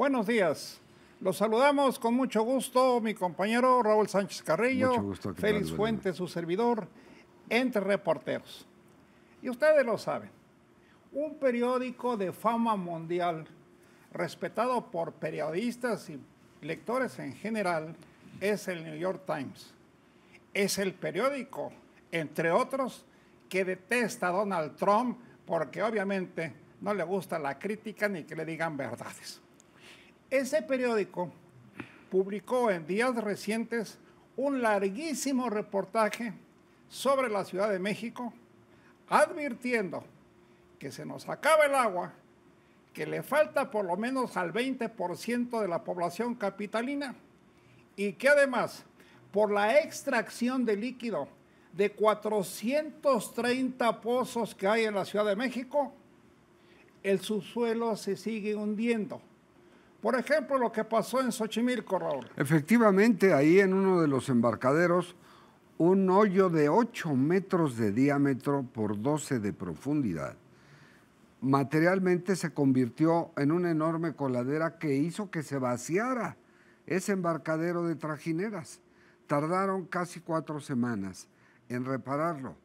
Buenos días. Los saludamos con mucho gusto, mi compañero Raúl Sánchez Carrillo, Félix Fuentes, su servidor, entre reporteros. Y ustedes lo saben, un periódico de fama mundial, respetado por periodistas y lectores en general, es el New York Times. Es el periódico, entre otros, que detesta a Donald Trump porque obviamente no le gusta la crítica ni que le digan verdades. Ese periódico publicó en días recientes un larguísimo reportaje sobre la Ciudad de México, advirtiendo que se nos acaba el agua, que le falta por lo menos al 20% de la población capitalina y que además por la extracción de líquido de 430 pozos que hay en la Ciudad de México, el subsuelo se sigue hundiendo por ejemplo, lo que pasó en Xochimilco, Raúl. Efectivamente, ahí en uno de los embarcaderos, un hoyo de 8 metros de diámetro por 12 de profundidad, materialmente se convirtió en una enorme coladera que hizo que se vaciara ese embarcadero de trajineras. Tardaron casi cuatro semanas en repararlo,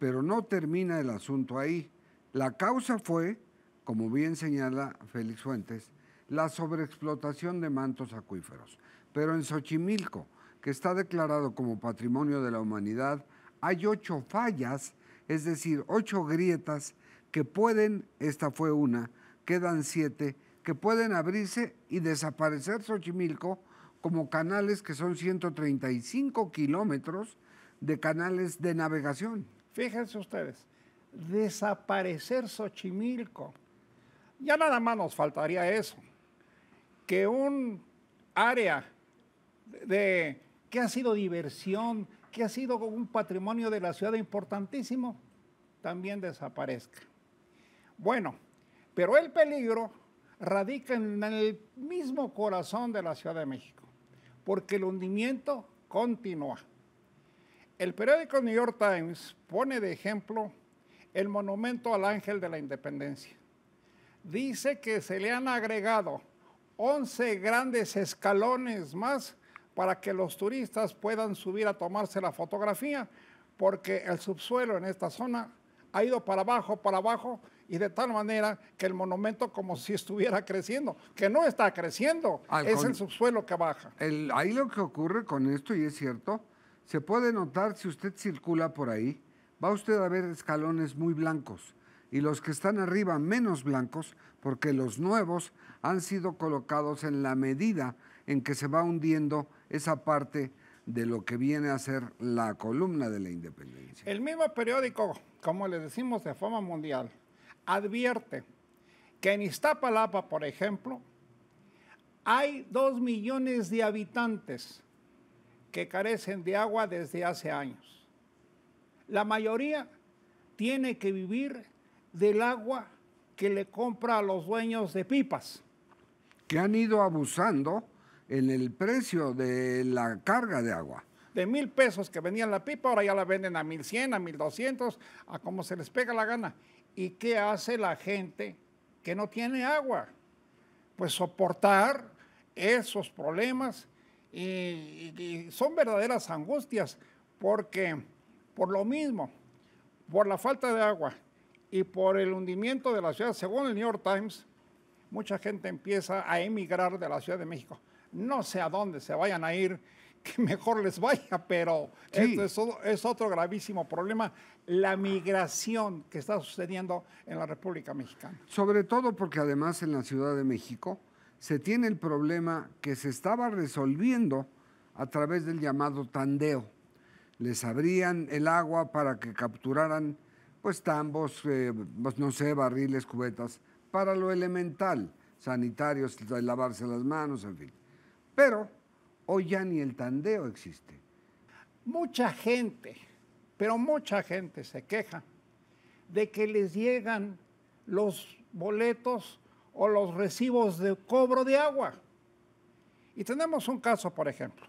pero no termina el asunto ahí. La causa fue, como bien señala Félix Fuentes, la sobreexplotación de mantos acuíferos. Pero en Xochimilco, que está declarado como Patrimonio de la Humanidad, hay ocho fallas, es decir, ocho grietas que pueden, esta fue una, quedan siete, que pueden abrirse y desaparecer Xochimilco como canales que son 135 kilómetros de canales de navegación. Fíjense ustedes, desaparecer Xochimilco. Ya nada más nos faltaría eso que un área de, que ha sido diversión, que ha sido un patrimonio de la ciudad importantísimo, también desaparezca. Bueno, pero el peligro radica en el mismo corazón de la Ciudad de México, porque el hundimiento continúa. El periódico New York Times pone de ejemplo el monumento al ángel de la independencia. Dice que se le han agregado 11 grandes escalones más para que los turistas puedan subir a tomarse la fotografía, porque el subsuelo en esta zona ha ido para abajo, para abajo, y de tal manera que el monumento como si estuviera creciendo, que no está creciendo, es el subsuelo que baja. ahí lo que ocurre con esto, y es cierto, se puede notar si usted circula por ahí, va usted a ver escalones muy blancos y los que están arriba menos blancos, porque los nuevos han sido colocados en la medida en que se va hundiendo esa parte de lo que viene a ser la columna de la independencia. El mismo periódico, como le decimos de forma mundial, advierte que en Iztapalapa, por ejemplo, hay dos millones de habitantes que carecen de agua desde hace años. La mayoría tiene que vivir del agua que le compra a los dueños de pipas. Que han ido abusando en el precio de la carga de agua. De mil pesos que venía la pipa, ahora ya la venden a mil cien, a mil doscientos, a como se les pega la gana. ¿Y qué hace la gente que no tiene agua? Pues soportar esos problemas y son verdaderas angustias porque por lo mismo, por la falta de agua, y por el hundimiento de la ciudad, según el New York Times, mucha gente empieza a emigrar de la Ciudad de México. No sé a dónde se vayan a ir, que mejor les vaya, pero es, otro gravísimo problema, la migración que está sucediendo en la República Mexicana. Sobre todo porque además en la Ciudad de México se tiene el problema que se estaba resolviendo a través del llamado tandeo. Les abrían el agua para que capturaran pues tambos, eh, pues, no sé, barriles, cubetas, para lo elemental, sanitarios, lavarse las manos, en fin. Pero hoy ya ni el tandeo existe. Mucha gente, pero mucha gente se queja de que les llegan los boletos o los recibos de cobro de agua. Y tenemos un caso, por ejemplo,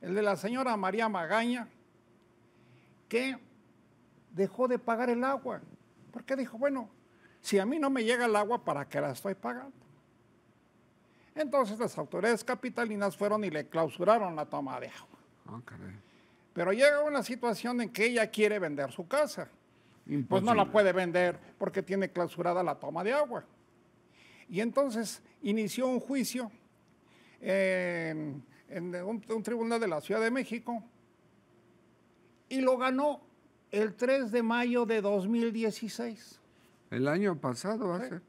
el de la señora María Magaña, que dejó de pagar el agua. Porque dijo, bueno, si a mí no me llega el agua, ¿para qué la estoy pagando? Entonces las autoridades capitalinas fueron y le clausuraron la toma de agua. Ah, Pero llega una situación en que ella quiere vender su casa. Pues no la puede vender porque tiene clausurada la toma de agua. Y entonces inició un juicio en, un tribunal de la Ciudad de México y lo ganó el 3 de mayo de 2016. El año pasado hace.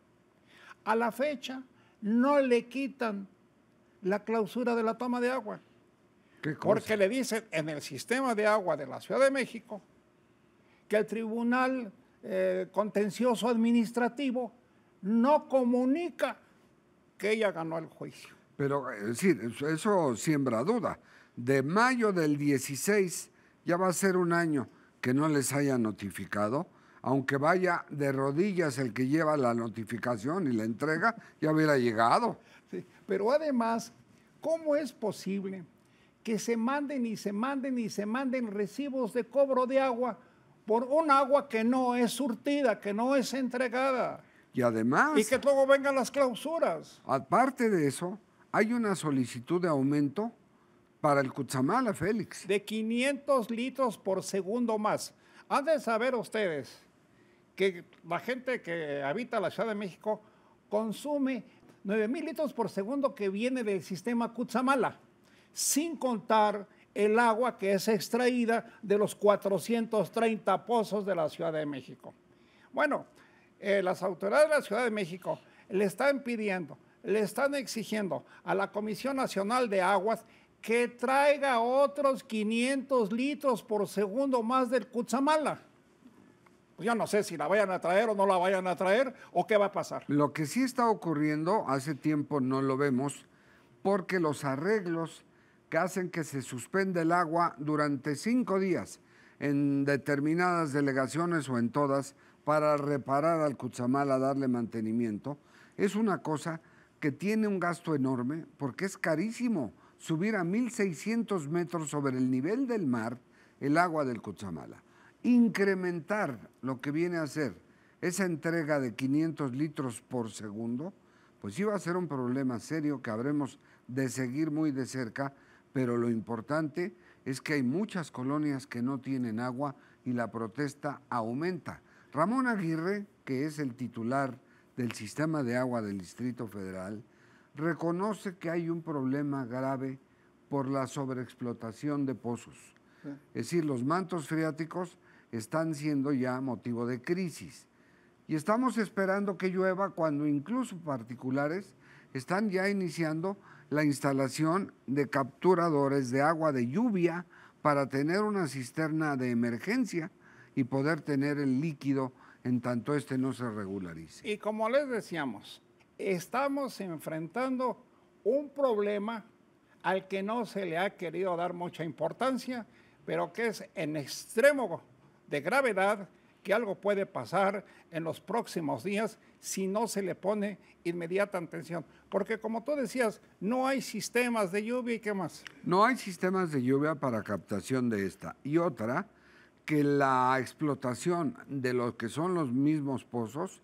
A la fecha no le quitan la clausura de la toma de agua. Porque le dicen en el sistema de agua de la Ciudad de México que el Tribunal eh, Contencioso Administrativo no comunica que ella ganó el juicio. Pero, decir, eh, eso siembra duda. De mayo del 16 ya va a ser un año que no les haya notificado, aunque vaya de rodillas el que lleva la notificación y la entrega, ya hubiera llegado. pero además, ¿cómo es posible que se manden y se manden y se manden recibos de cobro de agua por un agua que no es surtida, que no es entregada? Y además... Y que luego vengan las clausuras. Aparte de eso, hay una solicitud de aumento para el Cutzamala, Félix. De 500 litros por segundo más. Han de saber ustedes que la gente que habita la Ciudad de México consume 9.000 litros por segundo que viene del sistema Cutzamala, sin contar el agua que es extraída de los 430 pozos de la Ciudad de México. Bueno, eh, las autoridades de la Ciudad de México le están pidiendo, le están exigiendo a la Comisión Nacional de Aguas que traiga otros 500 litros por segundo más del Kutsamala. Pues ya no sé si la vayan a traer o no la vayan a traer o qué va a pasar. Lo que sí está ocurriendo, hace tiempo no lo vemos, porque los arreglos que hacen que se suspende el agua durante cinco días en determinadas delegaciones o en todas para reparar al Kutsamala, darle mantenimiento, es una cosa que tiene un gasto enorme porque es carísimo subir a 1.600 metros sobre el nivel del mar el agua del Cochamala, Incrementar lo que viene a ser esa entrega de 500 litros por segundo, pues iba a ser un problema serio que habremos de seguir muy de cerca, pero lo importante es que hay muchas colonias que no tienen agua y la protesta aumenta. Ramón Aguirre, que es el titular del sistema de agua del Distrito Federal, reconoce que hay un problema grave por la sobreexplotación de pozos. Es decir, los mantos freáticos están siendo ya motivo de crisis. Y estamos esperando que llueva cuando incluso particulares están ya iniciando la instalación de capturadores de agua de lluvia para tener una cisterna de emergencia y poder tener el líquido en tanto este no se regularice. Y como les decíamos, estamos enfrentando un problema al que no se le ha querido dar mucha importancia, pero que es en extremo de gravedad que algo puede pasar en los próximos días si no se le pone inmediata atención. Porque como tú decías, no hay sistemas de lluvia y qué más. No hay sistemas de lluvia para captación de esta. Y otra, que la explotación de lo que son los mismos pozos,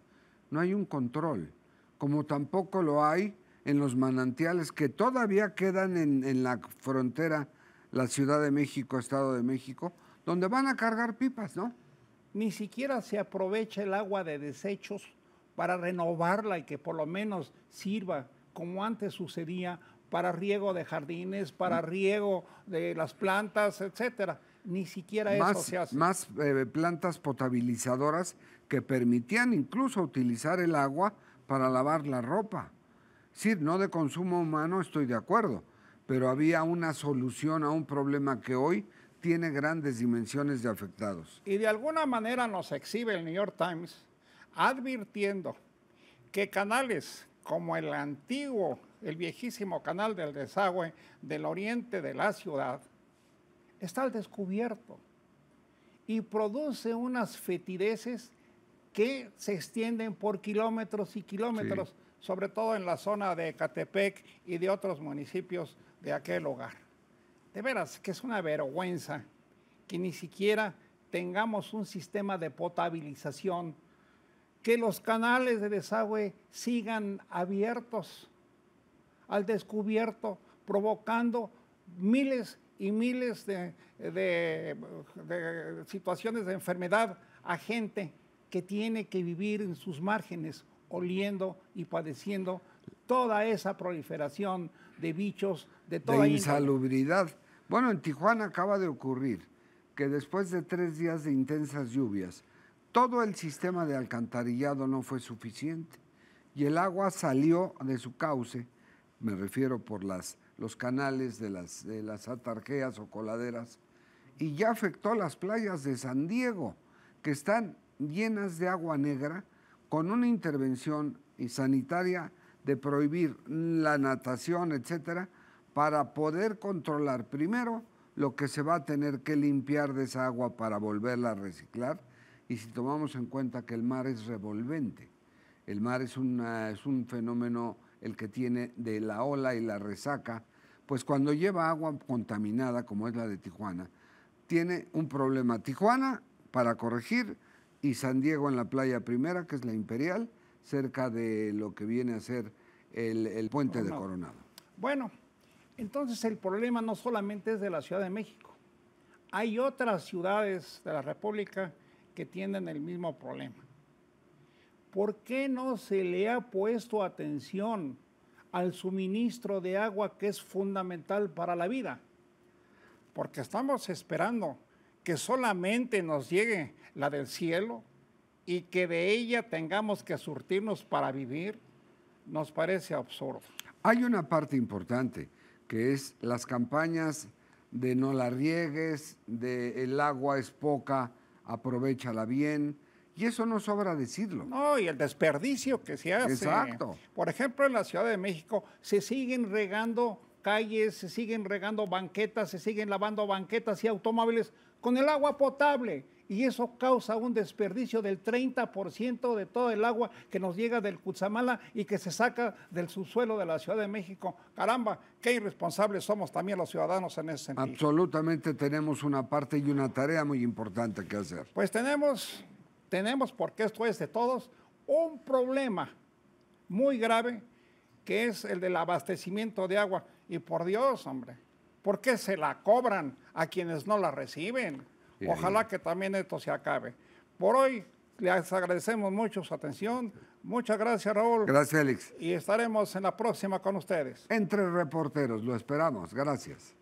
no hay un control como tampoco lo hay en los manantiales que todavía quedan en, la frontera, la Ciudad de México, Estado de México, donde van a cargar pipas, ¿no? Ni siquiera se aprovecha el agua de desechos para renovarla y que por lo menos sirva, como antes sucedía, para riego de jardines, para mm. riego de las plantas, etcétera. Ni siquiera más, eso se hace. Más eh, plantas potabilizadoras que permitían incluso utilizar el agua para lavar la ropa. Sí, no de consumo humano estoy de acuerdo, pero había una solución a un problema que hoy tiene grandes dimensiones de afectados. Y de alguna manera nos exhibe el New York Times advirtiendo que canales como el antiguo, el viejísimo canal del desagüe del oriente de la ciudad, está al descubierto y produce unas fetideces que se extienden por kilómetros y kilómetros, sobre todo en la zona de Catepec y de otros municipios de aquel hogar. De veras que es una vergüenza que ni siquiera tengamos un sistema de potabilización, que los canales de desagüe sigan abiertos al descubierto, provocando miles y miles de situaciones de enfermedad a gente que tiene que vivir en sus márgenes, oliendo y padeciendo toda esa proliferación de bichos, de toda de insalubridad. Bueno, en Tijuana acaba de ocurrir que después de tres días de intensas lluvias, todo el sistema de alcantarillado no fue suficiente y el agua salió de su cauce, me refiero por las, los canales de las, de las o coladeras, y ya afectó las playas de San Diego, que están llenas de agua negra con una intervención sanitaria de prohibir la natación, etcétera, para poder controlar primero lo que se va a tener que limpiar de esa agua para volverla a reciclar. Y si tomamos en cuenta que el mar es revolvente, el mar es, es un fenómeno el que tiene de la ola y la resaca, pues cuando lleva agua contaminada, como es la de Tijuana, tiene un problema Tijuana para corregir y San Diego en la playa primera, que es la Imperial, cerca de lo que viene a ser el, puente de Coronado. Bueno, entonces el problema no solamente es de la Ciudad de México, hay otras ciudades de la República que tienen el mismo problema. ¿Por qué no se le ha puesto atención al suministro de agua que es fundamental para la vida? Porque estamos esperando que solamente nos llegue la del cielo y que de ella tengamos que surtirnos para vivir, nos parece absurdo. Hay una parte importante que es las campañas de no la riegues, de el agua es poca, aprovechala bien. Y eso no sobra decirlo. No, y el desperdicio que se hace. Exacto. Por ejemplo, en la Ciudad de México se siguen regando calles, se siguen regando banquetas, se siguen lavando banquetas y automóviles con el agua potable. Y eso causa un desperdicio del 30% de todo el agua que nos llega del Cutzamala y que se saca del subsuelo de la Ciudad de México. Caramba, qué irresponsables somos también los ciudadanos en ese sentido. Absolutamente tenemos una parte y una tarea muy importante que hacer. Pues tenemos, tenemos, porque esto es de todos, un problema muy grave que es el del abastecimiento de agua. Y por Dios, hombre, ¿por qué se la cobran a quienes no la reciben? Ojalá que también esto se acabe. Por hoy les agradecemos mucho su atención. Muchas gracias, Raúl. Gracias, Alex. Y estaremos en la próxima con ustedes. Entre reporteros, lo esperamos. Gracias.